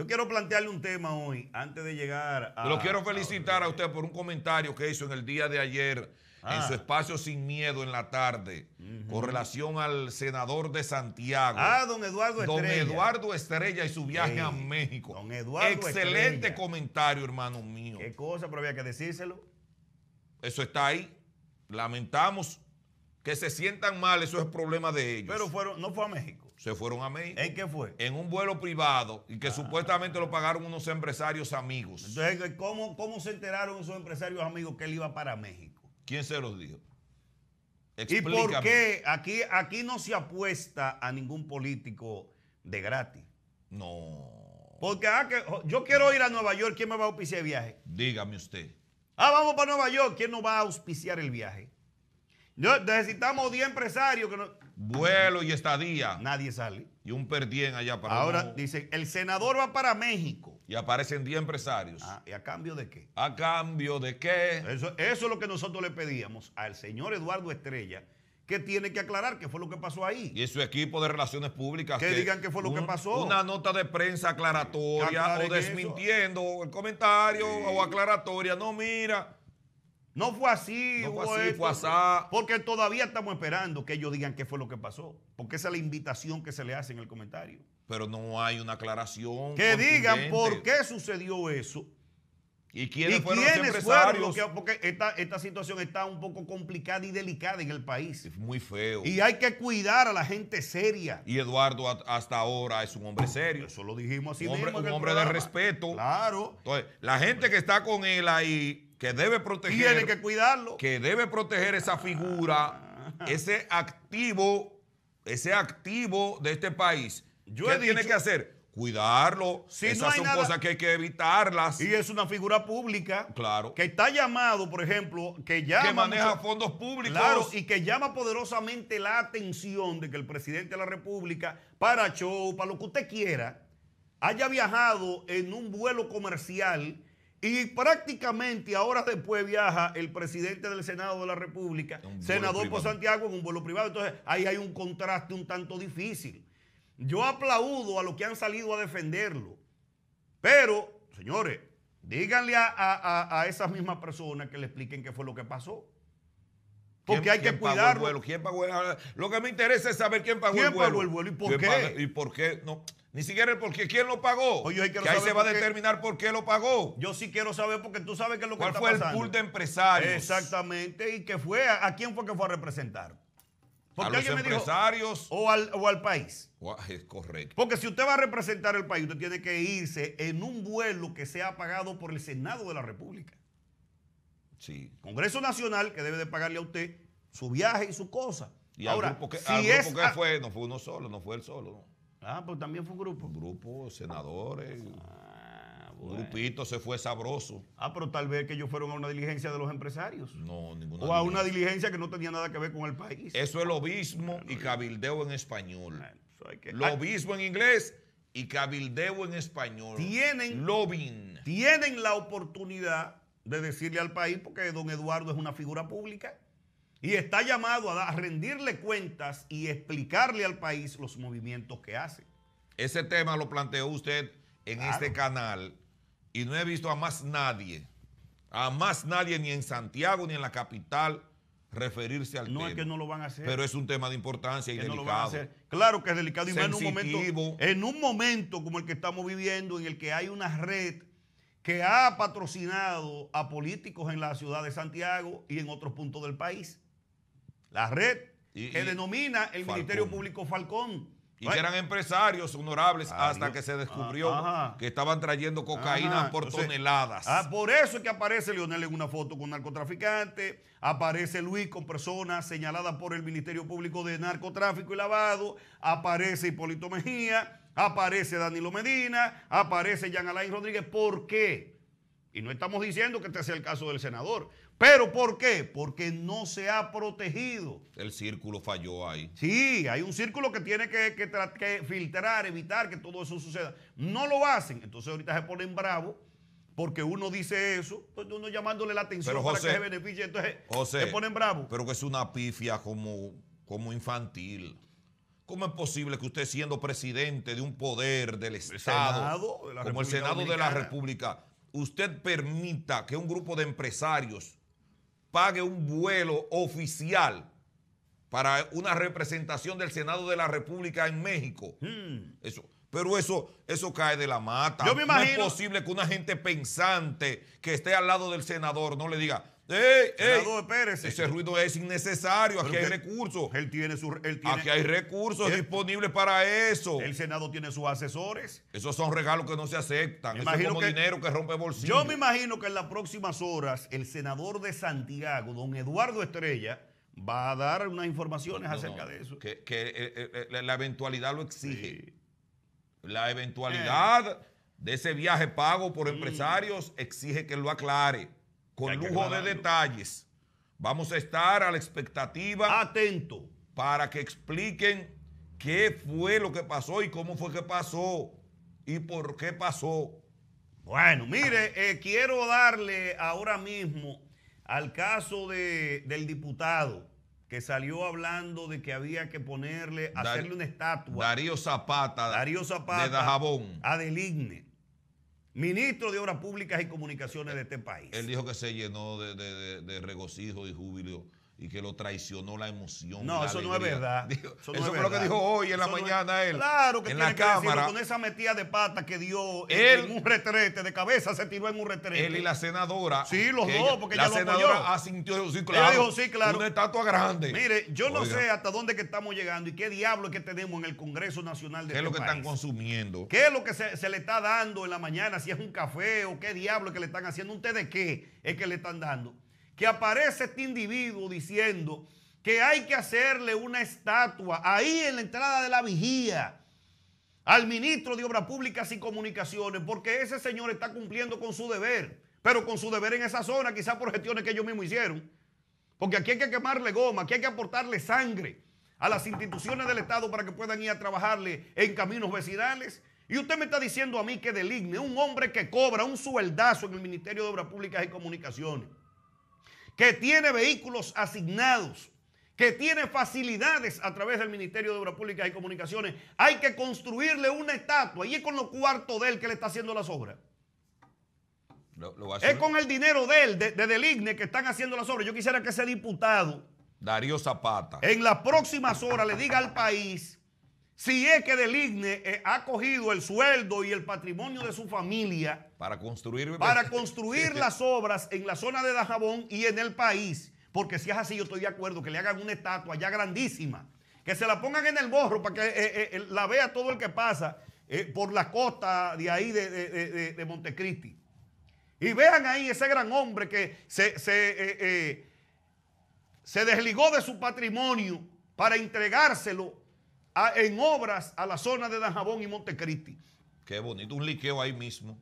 Yo quiero plantearle un tema hoy, antes de llegar a. Lo quiero felicitar a, usted por un comentario que hizo en el día de ayer en ah. su espacio Sin Miedo en la tarde, con relación al senador de Santiago. Ah, don Eduardo Estrella. Don Eduardo Estrella y su viaje a México. Don Eduardo Excelente comentario, hermano mío. Qué cosa, pero había que decírselo. Eso está ahí. Lamentamos que se sientan mal, eso es problema de ellos. Pero fueron, no fue a México se fueron a México. ¿En qué fue? En un vuelo privado y que ah. supuestamente lo pagaron unos empresarios amigos. Entonces, ¿cómo, se enteraron esos empresarios amigos que él iba para México? ¿Quién se los dijo? ¿Y por qué aquí, aquí no se apuesta a ningún político de gratis? No. Porque ah, yo quiero ir a Nueva York, ¿quién me va a auspiciar el viaje? Dígame usted. Ah, vamos para Nueva York, ¿quién nos va a auspiciar el viaje? necesitamos 10 empresarios que Vuelo y estadía. Nadie sale. Y un perdien allá para... Ahora dice dicen, el senador va para México. Y aparecen 10 empresarios. Ah, ¿Y a cambio de qué? ¿A cambio de qué? Eso, es lo que nosotros le pedíamos al señor Eduardo Estrella, que tiene que aclarar qué fue lo que pasó ahí. Y su equipo de relaciones públicas. Que, digan qué fue lo que pasó. Una nota de prensa aclaratoria o desmintiendo el comentario o aclaratoria. No, mira, no fue así, no fue, así, así. Porque todavía estamos esperando que ellos digan qué fue lo que pasó. Porque esa es la invitación que se le hace en el comentario. Pero no hay una aclaración. Que digan por qué sucedió eso. ¿Y quiénes, ¿Y fueron, Porque esta, esta, situación está un poco complicada y delicada en el país. Es muy feo. Y hay que cuidar a la gente seria. Y Eduardo hasta ahora es un hombre serio. Eso lo dijimos así. Un hombre, un hombre de respeto. Claro. Entonces, la gente que está con él ahí que debe proteger. Tiene que cuidarlo. Que debe proteger esa figura, ese activo, ese activo de este país. ¿Qué tiene que hacer? Cuidarlo. Esas son cosas que hay que evitarlas. Y es una figura pública. Claro. Que está llamado, por ejemplo, que llama. maneja fondos públicos. Claro, y que llama poderosamente la atención de que el presidente de la República, para show, para lo que usted quiera, haya viajado en un vuelo comercial y prácticamente ahora después viaja el presidente del Senado de la República, senador por Santiago, en un vuelo privado. Entonces ahí hay un contraste un tanto difícil. Yo aplaudo a los que han salido a defenderlo. Pero, señores, díganle a, a, a esas mismas personas que le expliquen qué fue lo que pasó. Porque hay que cuidarlo. el vuelo? Lo que me interesa es saber quién pagó el vuelo. ¿Quién pagó el vuelo y por qué? ¿Y por qué? No. Ni siquiera el por qué. ¿Quién lo pagó? que ahí se va a determinar por qué lo pagó. Yo sí quiero saber porque tú sabes que lo que está pasando. ¿Cuál fue el pool de empresarios? Exactamente. ¿Y qué fue? ¿A, quién fue que fue a representar? a los empresarios. o, al, o al país. Es correcto. Porque si usted va a representar el país, usted tiene que irse en un vuelo que sea pagado por el Senado de la República. Sí. Congreso Nacional, que debe de pagarle a usted su viaje y su cosa. Y Ahora, al fue, no fue uno solo, no fue él solo. ¿no? Ah, pues también fue un grupo. grupo, senadores. Ah, un grupito se fue sabroso. Ah, pero tal vez que ellos fueron a una diligencia de los empresarios. No, ninguna. O a una diligencia que no tenía nada que ver con el país. Eso es lobismo y cabildeo en español. Lobismo en inglés y cabildeo en español. Tienen. Tienen la oportunidad de decirle al país, porque don Eduardo es una figura pública y está llamado a, rendirle cuentas y explicarle al país los movimientos que hace. Ese tema lo planteó usted en este canal y no he visto a más nadie, a más nadie ni en Santiago ni en la capital referirse al tema. No es que no lo van a hacer. Pero es un tema de importancia y delicado. Claro que es delicado y un, momento, en un momento como el que estamos viviendo, en el que hay una red que ha patrocinado a políticos en la ciudad de Santiago y en otros puntos del país la red que denomina el Ministerio Público Falcón. Y que eran empresarios honorables hasta que se descubrió ah, que estaban trayendo cocaína por toneladas. Ah, por eso es que aparece Lionel en una foto con narcotraficante aparece Luis con personas señaladas por el Ministerio Público de Narcotráfico y Lavado, aparece Hipólito Mejía, aparece Danilo Medina, aparece Jean Alain Rodríguez. ¿Por qué? Y no estamos diciendo que este sea el caso del senador. ¿Pero por qué? Porque no se ha protegido. El círculo falló ahí. Sí, hay un círculo que tiene que, filtrar, evitar que todo eso suceda. No lo hacen. Entonces ahorita se ponen bravos porque uno dice eso, pues uno llamándole la atención para que se beneficie. Entonces se ponen bravos. Pero que es una pifia como, como infantil. ¿Cómo es posible que usted siendo presidente de un poder del Estado, como el Senado de la República, usted permita que un grupo de empresarios pague un vuelo oficial para una representación del Senado de la República en México. Hmm. Eso. Pero eso, eso cae de la mata. Yo me imagino... No es posible que una gente pensante que esté al lado del senador no le diga, ese ruido es innecesario. Aquí hay recursos. tiene Aquí hay recursos disponibles para eso. El Senado tiene sus asesores. Esos son regalos que no se aceptan. Eso es como dinero que rompe bolsillos. Yo me imagino que en las próximas horas el senador de Santiago, don Eduardo Estrella, va a dar unas informaciones acerca de eso. Que, eh, eh, eh, la eventualidad lo exige. La eventualidad de ese viaje pago por empresarios exige que lo aclare con lujo de detalles. Vamos a estar a la expectativa. Atento. Para que expliquen qué fue lo que pasó y cómo fue que pasó y por qué pasó. Bueno, mire, eh, quiero darle ahora mismo al caso del diputado que salió hablando de que había que ponerle, hacerle una estatua. Darío Zapata. Darío Zapata. De Dajabón. A ministro de Obras Públicas y Comunicaciones de este país. Él dijo que se llenó de, regocijo y júbilo y que lo traicionó la emoción. No, eso no es verdad. eso, fue lo que dijo hoy en la mañana él. Claro que en tiene la que cámara. con esa metida de pata que dio él, en un retrete, de cabeza se tiró en un retrete. Él y la senadora. Sí, los dos, porque la senadora lo asintió. Sí, claro. Ella dijo, sí, claro. Una estatua grande. Mire, yo no sé hasta dónde que estamos llegando y qué diablo es que tenemos en el Congreso Nacional de ¿Qué es lo este que están consumiendo? ¿Qué es lo que se, le está dando en la mañana? Si es un café o qué diablo es que le están haciendo. ¿Un de qué es que le están dando? que aparece este individuo diciendo que hay que hacerle una estatua ahí en la entrada de la vigía al ministro de Obras Públicas y Comunicaciones, porque ese señor está cumpliendo con su deber, pero con su deber en esa zona, quizás por gestiones que ellos mismos hicieron, porque aquí hay que quemarle goma, aquí hay que aportarle sangre a las instituciones del Estado para que puedan ir a trabajarle en caminos vecinales. Y usted me está diciendo a mí que deligne un hombre que cobra un sueldazo en el Ministerio de Obras Públicas y Comunicaciones que tiene vehículos asignados, que tiene facilidades a través del Ministerio de Obras Públicas y Comunicaciones. Hay que construirle una estatua y es con los cuartos de él que le está haciendo las obras. es con el dinero de él, de, de Deligne, que están haciendo las obras. Yo quisiera que ese diputado, Darío Zapata, en las próximas horas le diga al país si es que Deligne eh, ha cogido el sueldo y el patrimonio de su familia para construir, para construir las obras en la zona de Dajabón y en el país, porque si es así yo estoy de acuerdo que le hagan una estatua ya grandísima, que se la pongan en el borro para que eh, eh, la vea todo el que pasa por la costa de ahí de, Montecristi. Y vean ahí ese gran hombre que se, se desligó de su patrimonio para entregárselo en obras a la zona de Dajabón y Montecristi. Qué bonito, un liqueo ahí mismo.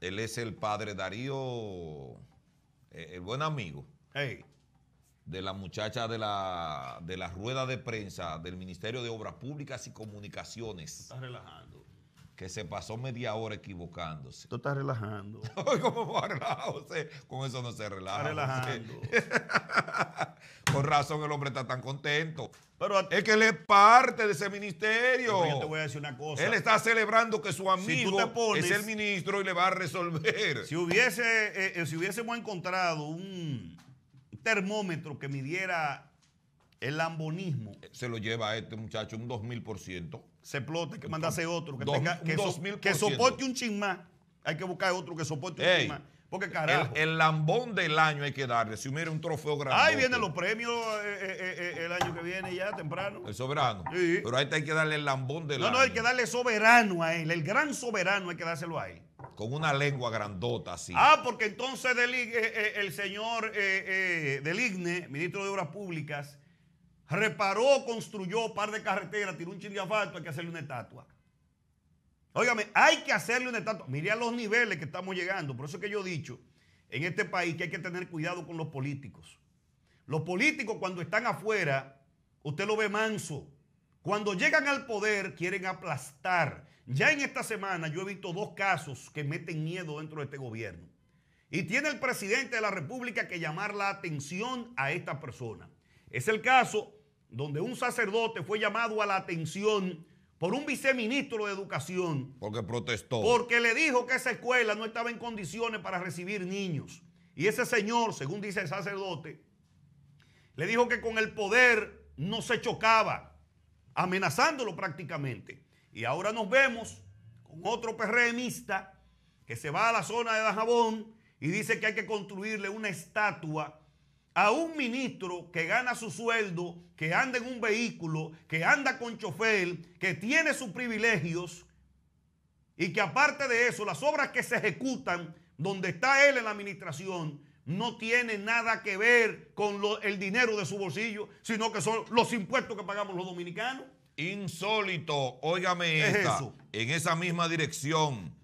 Él es el padre Darío, eh, el buen amigo de la muchacha de la, de la rueda de prensa del Ministerio de Obras Públicas y Comunicaciones. Está relajando que se pasó media hora equivocándose. Tú estás relajando. ¿Cómo relajado? Con eso no se relaja. Está relajando. Con razón el hombre está tan contento. es que él es parte de ese ministerio. yo te voy a decir una cosa. Él está celebrando que su amigo es el ministro y le va a resolver. Si hubiese, eh, eh, si hubiésemos encontrado un termómetro que midiera el lambonismo. Eh, se lo lleva a este muchacho un 2000%. Se plote que mandase otro, que, que, soporte un chin Hay que buscar otro que soporte un chin Porque carajo. El, lambón del año hay que darle. Si hubiera un trofeo grande. Ahí vienen los premios eh, eh, el año que viene ya, temprano. El soberano. Pero ahí hay que darle el lambón del año. No, no, hay que darle soberano a él. El gran soberano hay que dárselo a él con una lengua grandota así. Ah, porque entonces el, señor Deligne, ministro de Obras Públicas, reparó, construyó un par de carreteras, tiró un chile de asfalto, hay que hacerle una estatua. Óigame, hay que hacerle una estatua. Mire a los niveles que estamos llegando. Por eso es que yo he dicho en este país que hay que tener cuidado con los políticos. Los políticos cuando están afuera, usted lo ve manso. Cuando llegan al poder, quieren aplastar. Ya en esta semana yo he visto dos casos que meten miedo dentro de este gobierno. Y tiene el presidente de la República que llamar la atención a esta persona. Es el caso donde un sacerdote fue llamado a la atención por un viceministro de educación. Porque protestó. Porque le dijo que esa escuela no estaba en condiciones para recibir niños. Y ese señor, según dice el sacerdote, le dijo que con el poder no se chocaba, amenazándolo prácticamente. Y ahora nos vemos con otro PRMista que se va a la zona de Dajabón y dice que hay que construirle una estatua a un ministro que gana su sueldo, que anda en un vehículo, que anda con chofer, que tiene sus privilegios y que aparte de eso, las obras que se ejecutan donde está él en la administración no tiene nada que ver con el dinero de su bolsillo, sino que son los impuestos que pagamos los dominicanos. Insólito, óigame esta, en esa misma dirección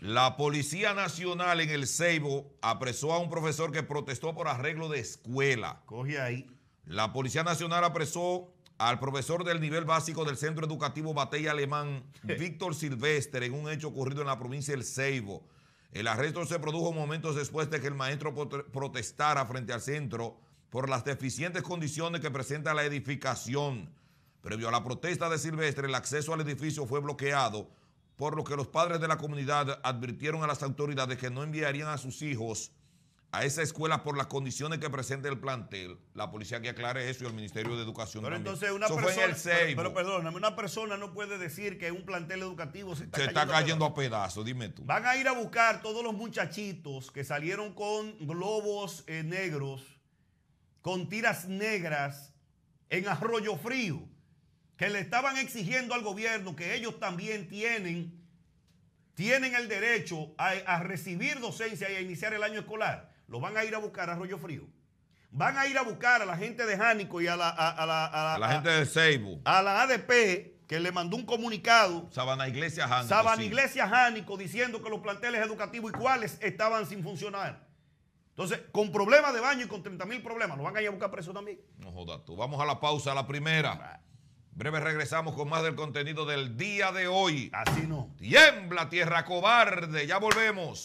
la Policía Nacional en el Ceibo apresó a un profesor que protestó por arreglo de escuela. Coge ahí. La Policía Nacional apresó al profesor del nivel básico del Centro Educativo Batella Alemán, Víctor Silvestre, en un hecho ocurrido en la provincia del Ceibo. El arresto se produjo momentos después de que el maestro protestara frente al centro por las deficientes condiciones que presenta la edificación. Previo a la protesta de Silvestre, el acceso al edificio fue bloqueado por lo que los padres de la comunidad advirtieron a las autoridades que no enviarían a sus hijos a esa escuela por las condiciones que presenta el plantel. La policía que aclare eso y el Ministerio de Educación. Pero entonces una persona, pero, una persona no puede decir que un plantel educativo se está, cayendo, a pedazos, dime tú. Van a ir a buscar todos los muchachitos que salieron con globos eh, negros, con tiras negras en arroyo frío que le estaban exigiendo al gobierno que ellos también tienen, tienen el derecho a, recibir docencia y a iniciar el año escolar. Lo van a ir a buscar a Rollo Frío van a ir a buscar a la gente de Jánico y a la, a la, gente de A la ADP, que le mandó un comunicado. Sabana Iglesia Jánico. Sabana Iglesia Jánico diciendo que los planteles educativos y cuáles estaban sin funcionar. Entonces, con problemas de baño y con 30 mil problemas, lo van a ir a buscar preso también. No jodas tú. Vamos a la pausa, a la primera. Breve regresamos con más del contenido del día de hoy. Así no. Tiembla, tierra cobarde. Ya volvemos.